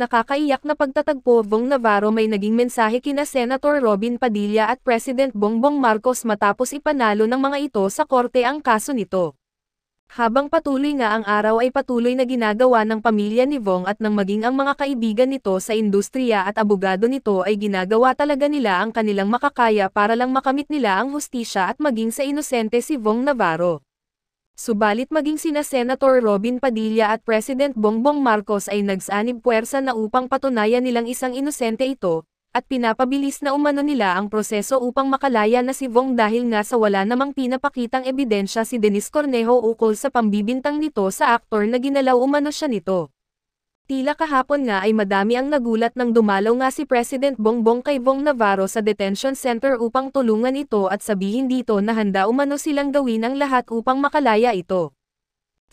nakakaiyak na pagtatagpo Bong Navarro may naging mensahe kina Senator Robin Padilla at President Bongbong Marcos matapos ipanalo ng mga ito sa korte ang kaso nito. Habang patuloy nga ang araw ay patuloy na ginagawa ng pamilya ni Bong at nang maging ang mga kaibigan nito sa industriya at abogado nito ay ginagawa talaga nila ang kanilang makakaya para lang makamit nila ang hustisya at maging sa inosente si Bong Navarro. Subalit maging sina Senator Robin Padilla at President Bongbong Marcos ay nagsanib puwersa na upang patunayan nilang isang inosente ito, at pinapabilis na umano nila ang proseso upang makalaya na si Bong dahil nga sa wala namang pinapakitang ebidensya si Dennis Cornejo ukol sa pambibintang nito sa aktor na ginalaw umano siya nito. Tila kahapon nga ay madami ang nagulat nang dumalaw nga si President Bongbong kay Bong Navarro sa detention center upang tulungan ito at sabihin dito na handa umano silang gawin ang lahat upang makalaya ito.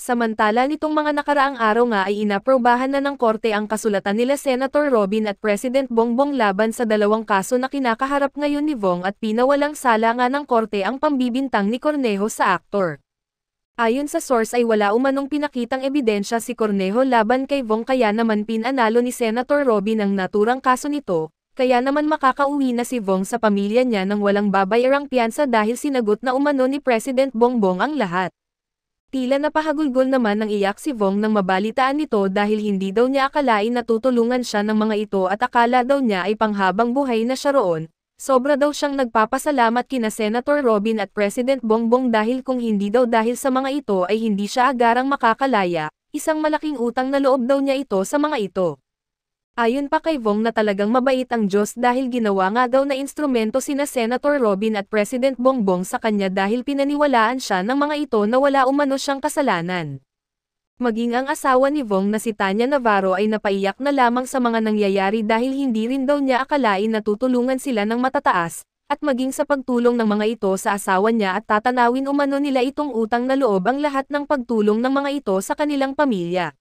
Samantala nitong mga nakaraang araw nga ay inaprobahan na ng korte ang kasulatan nila Senator Robin at President Bongbong laban sa dalawang kaso na kinakaharap ngayon ni Bong at pinawalang sala nga ng korte ang pambibintang ni Cornejo sa aktor. Ayon sa source ay wala umanong pinakitang ebidensya si Cornejo laban kay Vong kaya naman pinanalo ni Senator Robin ang naturang kaso nito, kaya naman makakauwi na si Vong sa pamilya niya nang walang babayarang piyansa dahil sinagot na umano ni President Bongbong ang lahat. Tila napahagulgol naman ng iyak si Vong nang mabalitaan nito dahil hindi daw niya akalain na tutulungan siya ng mga ito at akala daw niya ay panghabang buhay na siya roon, Sobra daw siyang nagpapasalamat kina Senator Robin at President Bongbong dahil kung hindi daw dahil sa mga ito ay hindi siya agarang makakalaya, isang malaking utang na loob daw niya ito sa mga ito. Ayon pa kay Vong na talagang mabait ang Diyos dahil ginawa nga daw na instrumento sina Senator Robin at President Bongbong sa kanya dahil pinaniwalaan siya ng mga ito na wala umano siyang kasalanan. Maging ang asawa ni Vong na si Tanya Navarro ay napaiyak na lamang sa mga nangyayari dahil hindi rin daw niya akalain na tutulungan sila ng matataas, at maging sa pagtulong ng mga ito sa asawa niya at tatanawin umano nila itong utang na loob ang lahat ng pagtulong ng mga ito sa kanilang pamilya.